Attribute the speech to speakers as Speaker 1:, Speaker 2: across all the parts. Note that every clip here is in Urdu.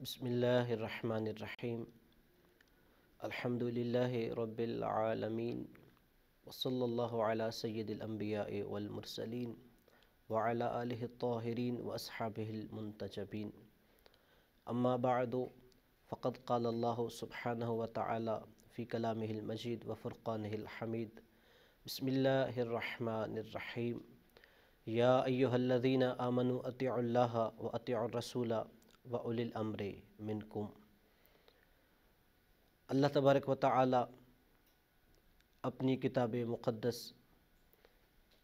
Speaker 1: بسم الله الرحمن الرحيم الحمد لله رب العالمين وصلى الله على سيد الأنبياء والمرسلين وعلى آله الطاهرين وأصحابه المنتجبين أما بعد فقد قال الله سبحانه وتعالى في كلامه المجيد وفرقانه الحميد بسم الله الرحمن الرحيم يا أيها الذين آمنوا أطيعوا الله وأطيعوا الرسول و اول الامر منکم اللہ تبارک و تعالی اپنی کتاب مقدس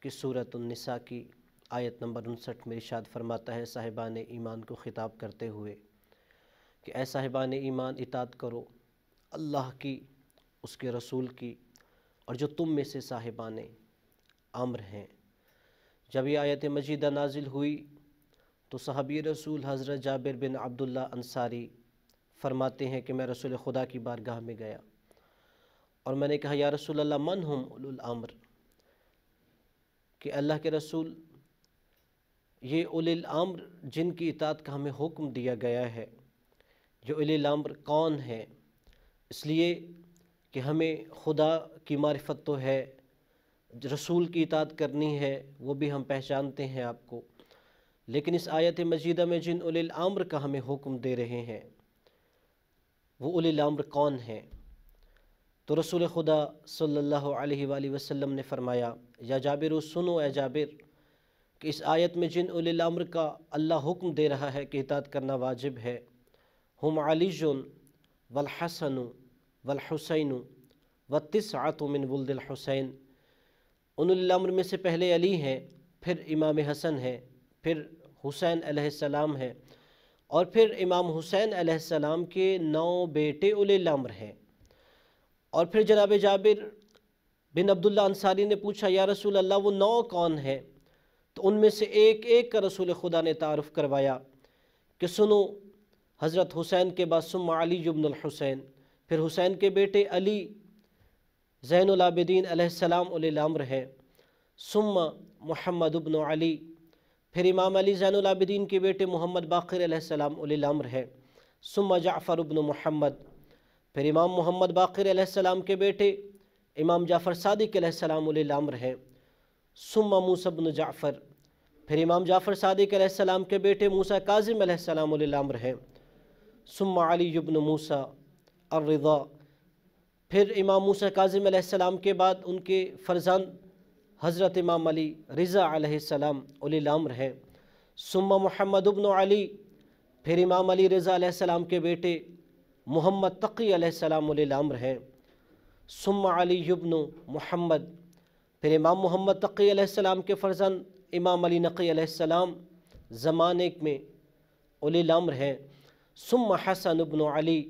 Speaker 1: کی صورت النساء کی آیت نمبر انسٹھ میں ارشاد فرماتا ہے صاحبان ایمان کو خطاب کرتے ہوئے کہ اے صاحبان ایمان اطاعت کرو اللہ کی اس کے رسول کی اور جو تم میں سے صاحبان امر ہیں جب یہ آیت مجیدہ نازل ہوئی تو صحابی رسول حضرت جابر بن عبداللہ انصاری فرماتے ہیں کہ میں رسول خدا کی بارگاہ میں گیا اور میں نے کہا یا رسول اللہ من ہم اول العامر کہ اللہ کے رسول یہ ال الامر جن کی اطاعت کا ہمیں حکم دیا گیا ہے یہ الامر کون ہے اس لیے کہ ہمیں خدا کی معرفت تو ہے رسول کی اطاعت کرنی ہے وہ بھی ہم پہچانتے ہیں آپ کو لیکن اس آیت مجیدہ میں جن الامر کا ہمیں حکم دے رہے ہیں وہ الامر کون ہیں تو رسول خدا صلی اللہ علیہ وآلہ وسلم نے فرمایا یا جابر سنو اے جابر کہ اس آیت میں جن الامر کا اللہ حکم دے رہا ہے کہ اطاعت کرنا واجب ہے ہم علی جن والحسن والحسین و من و الحسین ان الامر میں سے پہلے علی ہیں پھر امام حسن ہیں پھر حسین علیہ السلام ہیں اور پھر امام حسین علیہ السلام کے نو بیٹے الامر ہیں اور پھر جناب جابر بن عبداللہ انساری انصاری نے پوچھا یا رسول اللہ وہ نو کون ہیں تو ان میں سے ایک ایک کا رسول خدا نے تعارف کروایا کہ سنو حضرت حسین کے بعد سمع علی جبن الحسین پھر حسین کے بیٹے علی زین العابدین علیہ السلام علی الامر ہیں سمع محمد ابن علی پھر امام علی زین العابدین کے بیٹے محمد باقر علیہ السلام علی الامر ہے ثم جعفر ابن محمد پھر امام محمد باقر علیہ السلام کے بیٹے امام جعفر صادق علیہ السلام علی الامر ہے ثم موسیٰ بن جعفر پھر امام جعفر صادق علیہ السلام کے بیٹے موسیٰ قاظم علیہ السلام علی الامر ہے ثم علی ابن موسیٰ الرضا پھر امام موسیٰ قاظم علیہ السلام کے بعد ان کے فرزان حضرت امام علی رضا علیہ السلام علی الامر ہیں سم محمد ابن علی پھر امام علی رضا علیہ السلام کے بیٹے محمد تقی علیہ السلام علی الامر ہیں سم علی ابن محمد پھر امام محمد تقی علیہ السلام کے فرزند امام علی نقی علیہ السلام زمانے میں علی الامر ہیں سم حسن ابن علی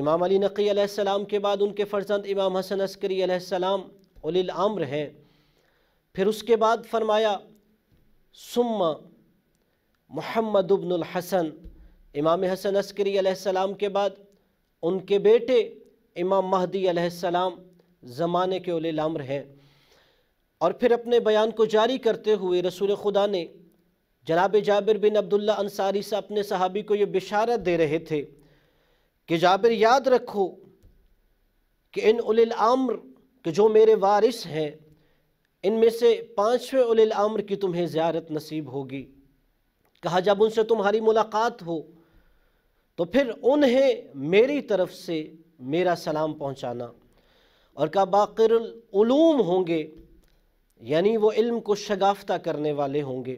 Speaker 1: امام علی نقی علیہ السلام کے بعد ان کے فرزند امام حسن عسکری علیہ السلام علی الامر ہیں پھر اس کے بعد فرمایا سما محمد ابن الحسن امام حسن عسکری علیہ السلام کے بعد ان کے بیٹے امام مہدی علیہ السلام زمانے کے لامر ہیں اور پھر اپنے بیان کو جاری کرتے ہوئے رسول خدا نے جناب جابر بن عبداللہ انصاری اپنے صحابی کو یہ بشارت دے رہے تھے کہ جابر یاد رکھو کہ ان الامر کہ جو میرے وارث ہیں ان میں سے پانچویں الامر کی تمہیں زیارت نصیب ہوگی کہا جب ان سے تمہاری ملاقات ہو تو پھر انہیں میری طرف سے میرا سلام پہنچانا اور کہا باقر العلوم ہوں گے یعنی وہ علم کو شگافتہ کرنے والے ہوں گے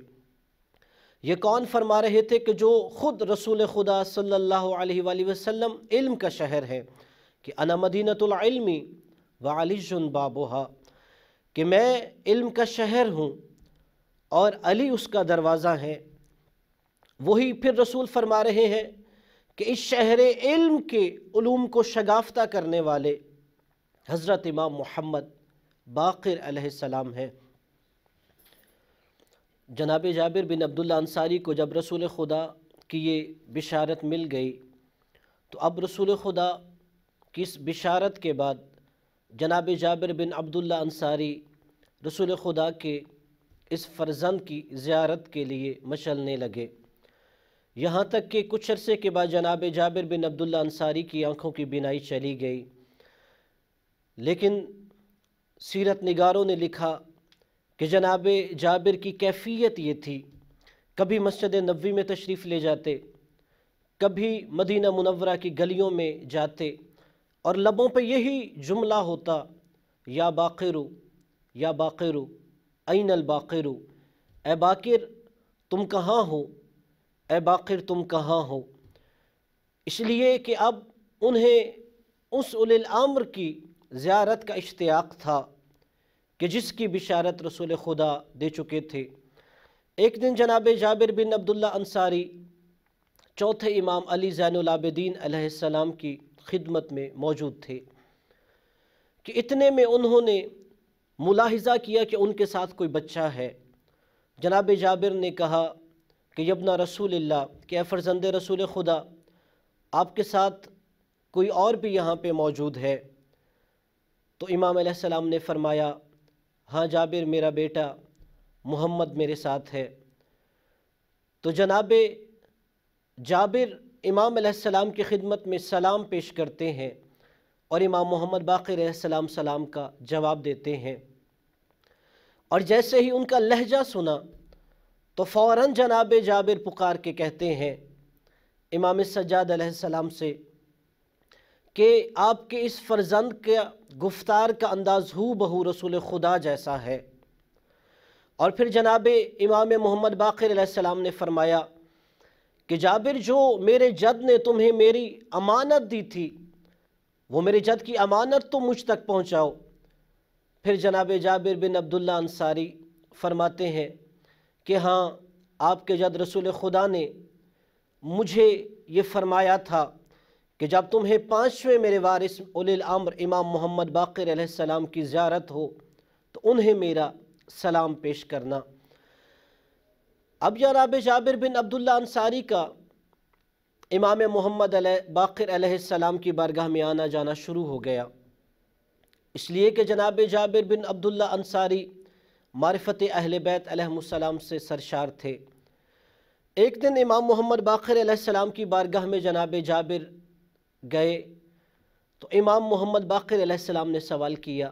Speaker 1: یہ کون فرما رہے تھے کہ جو خود رسول خدا صلی اللہ علیہ وآلہ وسلم علم کا شہر ہے کہ انا مدینہ العلمی و علی سن کہ میں علم کا شہر ہوں اور علی اس کا دروازہ ہے وہی پھر رسول فرما رہے ہیں کہ اس شہر علم کے علوم کو شگافتہ کرنے والے حضرت امام محمد باقر علیہ السلام ہیں جناب جابر بن عبداللہ انساری انصاری کو جب رسول خدا کی یہ بشارت مل گئی تو اب رسول خدا کی اس بشارت کے بعد جناب جابر بن عبداللہ انصاری رسول خدا کے اس فرزند کی زیارت کے لیے مچلنے لگے یہاں تک کہ کچھ عرصے کے بعد جناب جابر بن عبداللہ انصاری کی آنکھوں کی بینائی چلی گئی لیکن سیرت نگاروں نے لکھا کہ جناب جابر کی کیفیت یہ تھی کبھی مسجد نبوی میں تشریف لے جاتے کبھی مدینہ منورہ کی گلیوں میں جاتے اور لبوں پہ یہی جملہ ہوتا یا باقرو یا باقیرو عین الباقیرو اے باقر تم کہاں ہو اے باقیر تم کہاں ہو اس لیے کہ اب انہیں اس الامر کی زیارت کا اشتیاق تھا کہ جس کی بشارت رسول خدا دے چکے تھے ایک دن جناب جابر بن عبداللہ انصاری چوتھے امام علی زین العابدین علیہ السلام کی خدمت میں موجود تھے کہ اتنے میں انہوں نے ملاحظہ کیا کہ ان کے ساتھ کوئی بچہ ہے جناب جابر نے کہا کہ یبنا رسول اللہ کہ اے فرزند رسول خدا آپ کے ساتھ کوئی اور بھی یہاں پہ موجود ہے تو امام علیہ السلام نے فرمایا ہاں جابر میرا بیٹا محمد میرے ساتھ ہے تو جناب جابر امام علیہ السلام کی خدمت میں سلام پیش کرتے ہیں اور امام محمد باقی علیہ السلام سلام کا جواب دیتے ہیں اور جیسے ہی ان کا لہجہ سنا تو فوراً جناب جابر پکار کے کہتے ہیں امام سجاد علیہ السلام سے کہ آپ کے اس فرزند کے گفتار کا انداز ہو بہو رسول خدا جیسا ہے اور پھر جناب امام محمد باقی علیہ السلام نے فرمایا کہ جابر جو میرے جد نے تمہیں میری امانت دی تھی وہ میرے جد کی امانت تو مجھ تک پہنچاؤ پھر جناب جابر بن عبداللہ انصاری فرماتے ہیں کہ ہاں آپ کے جد رسول خدا نے مجھے یہ فرمایا تھا کہ جب تمہیں پانچویں میرے وارث الامر امام محمد باقر علیہ السلام کی زیارت ہو تو انہیں میرا سلام پیش کرنا اب جناب جابر بن عبداللہ انصاری کا امام محمد علیہ باقر علیہ السلام کی بارگاہ میں آنا جانا شروع ہو گیا اس لیے کہ جناب جابر بن عبداللہ انساری انصاری اہل بیت علیہ السلام سے سرشار تھے ایک دن امام محمد باقر علیہ السلام کی بارگاہ میں جناب جابر گئے تو امام محمد باقر علیہ السلام نے سوال کیا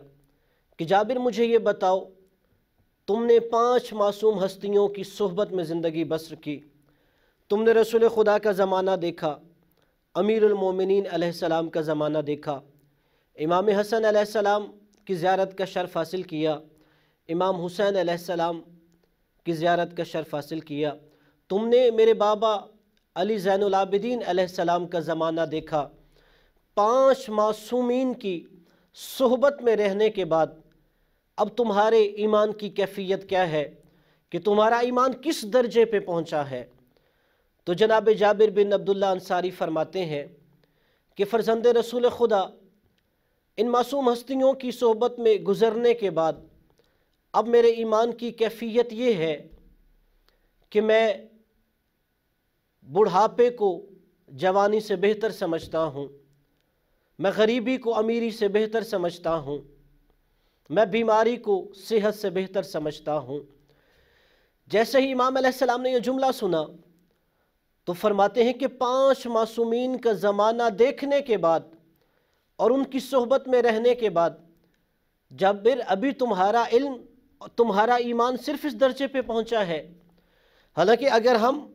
Speaker 1: کہ جابر مجھے یہ بتاؤ تم نے پانچ معصوم ہستیوں کی صحبت میں زندگی بسر کی تم نے رسول خدا کا زمانہ دیکھا امیر المومنین علیہ السلام کا زمانہ دیکھا امام حسن علیہ السلام کی زیارت کا شرف حاصل کیا امام حسین علیہ السلام کی زیارت کا شرف حاصل کیا تم نے میرے بابا علی زین العابدین علیہ السلام کا زمانہ دیکھا پانچ معصومین کی صحبت میں رہنے کے بعد اب تمہارے ایمان کی کیفیت کیا ہے کہ تمہارا ایمان کس درجے پہ پہنچا ہے تو جناب جابر بن عبداللہ انصاری فرماتے ہیں کہ فرزند رسول خدا ان معصوم ہستیوں کی صحبت میں گزرنے کے بعد اب میرے ایمان کی کیفیت یہ ہے کہ میں بڑھاپے کو جوانی سے بہتر سمجھتا ہوں میں غریبی کو امیری سے بہتر سمجھتا ہوں میں بیماری کو صحت سے بہتر سمجھتا ہوں جیسے ہی امام علیہ السلام نے یہ جملہ سنا تو فرماتے ہیں کہ پانچ معصومین کا زمانہ دیکھنے کے بعد اور ان کی صحبت میں رہنے کے بعد جبر ابھی تمہارا علم تمہارا ایمان صرف اس درجے پہ پہنچا ہے حالانکہ اگر ہم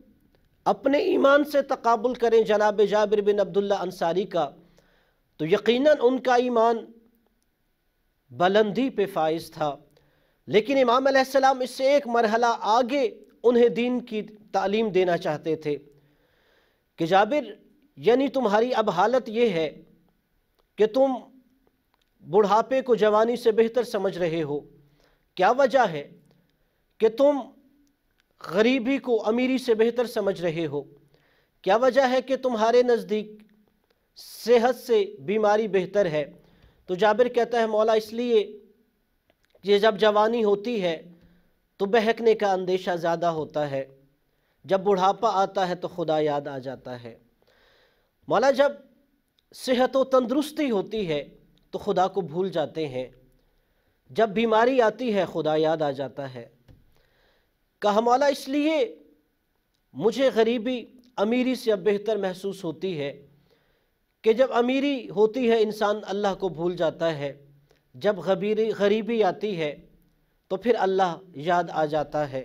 Speaker 1: اپنے ایمان سے تقابل کریں جناب جابر بن عبداللہ انصاری کا تو یقیناً ان کا ایمان بلندی پہ فائز تھا لیکن امام علیہ السلام اس سے ایک مرحلہ آگے انہیں دین کی تعلیم دینا چاہتے تھے کہ جابر یعنی تمہاری اب حالت یہ ہے کہ تم بڑھاپے کو جوانی سے بہتر سمجھ رہے ہو کیا وجہ ہے کہ تم غریبی کو امیری سے بہتر سمجھ رہے ہو کیا وجہ ہے کہ تمہارے نزدیک صحت سے بیماری بہتر ہے تو جابر کہتا ہے مولا اس لیے کہ جب جوانی ہوتی ہے تو بہکنے کا اندیشہ زیادہ ہوتا ہے جب بڑھاپا آتا ہے تو خدا یاد آ جاتا ہے مولا جب صحت و تندرستی ہوتی ہے تو خدا کو بھول جاتے ہیں جب بیماری آتی ہے خدا یاد آ جاتا ہے کہا مولا اس لیے مجھے غریبی امیری سے اب بہتر محسوس ہوتی ہے کہ جب امیری ہوتی ہے انسان اللہ کو بھول جاتا ہے جب غریبی آتی ہے تو پھر اللہ یاد آ جاتا ہے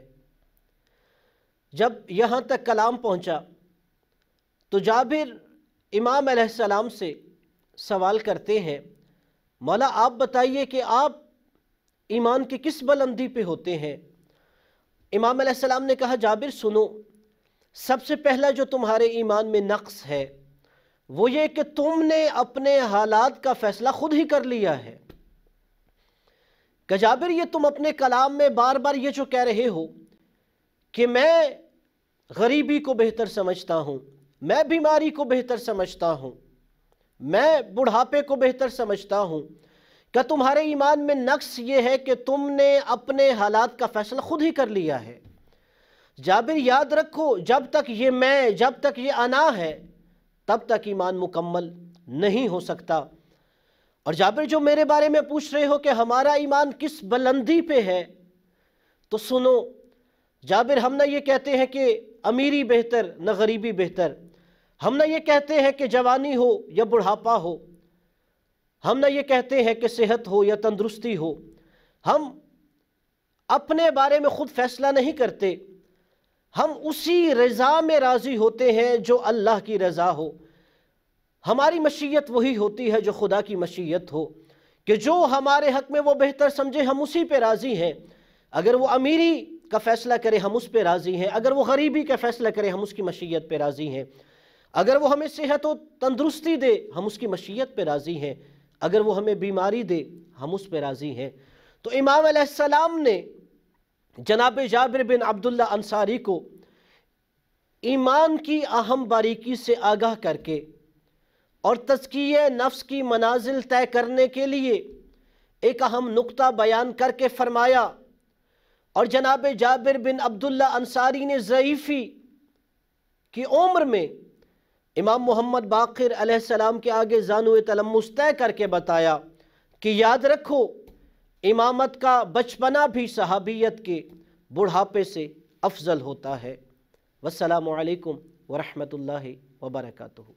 Speaker 1: جب یہاں تک کلام پہنچا تو جابر امام علیہ السلام سے سوال کرتے ہیں مولا آپ بتائیے کہ آپ ایمان کے کس بلندی پہ ہوتے ہیں امام علیہ السلام نے کہا جابر سنو سب سے پہلا جو تمہارے ایمان میں نقص ہے وہ یہ کہ تم نے اپنے حالات کا فیصلہ خود ہی کر لیا ہے کہ جابر یہ تم اپنے کلام میں بار بار یہ جو کہہ رہے ہو کہ میں غریبی کو بہتر سمجھتا ہوں میں بیماری کو بہتر سمجھتا ہوں میں بڑھاپے کو بہتر سمجھتا ہوں کہ تمہارے ایمان میں نقص یہ ہے کہ تم نے اپنے حالات کا فیصلہ خود ہی کر لیا ہے جابر یاد رکھو جب تک یہ میں جب تک یہ انا ہے تب تک ایمان مکمل نہیں ہو سکتا اور جابر جو میرے بارے میں پوچھ رہے ہو کہ ہمارا ایمان کس بلندی پہ ہے تو سنو جابر ہم نہ یہ کہتے ہیں کہ امیری بہتر نہ غریبی بہتر ہم نہ یہ کہتے ہیں کہ جوانی ہو یا بڑھاپا ہو ہم نہ یہ کہتے ہیں کہ صحت ہو یا تندرستی ہو ہم اپنے بارے میں خود فیصلہ نہیں کرتے ہم اسی رضا میں راضی ہوتے ہیں جو اللہ کی رضا ہو ہماری مشیت وہی ہوتی ہے جو خدا کی مشیت ہو کہ جو ہمارے حق میں وہ بہتر سمجھے ہم اسی پہ راضی ہیں اگر وہ امیری کا فیصلہ کرے ہم اس پہ راضی ہیں اگر وہ غریبی کا فیصلہ کرے ہم اس کی مشیت پہ راضی ہیں اگر وہ ہمیں صحت و تندرستی دے ہم اس کی مشیت پہ راضی ہیں اگر وہ ہمیں بیماری دے ہم اس پہ راضی ہیں تو امام علیہ السلام نے جناب جابر بن عبداللہ انصاری کو ایمان کی اہم باریکی سے آگاہ کر کے اور تذکیہ نفس کی منازل طے کرنے کے لیے ایک اہم نقطہ بیان کر کے فرمایا اور جناب جابر بن عبداللہ انصاری نے ضعیفی کی عمر میں امام محمد باقر علیہ السلام کے آگے زانو تلمس طے کر کے بتایا کہ یاد رکھو امامت کا بچپنا بھی صحابیت کے بڑھاپے سے افضل ہوتا ہے والسلام علیکم ورحمۃ اللہ وبرکاتہ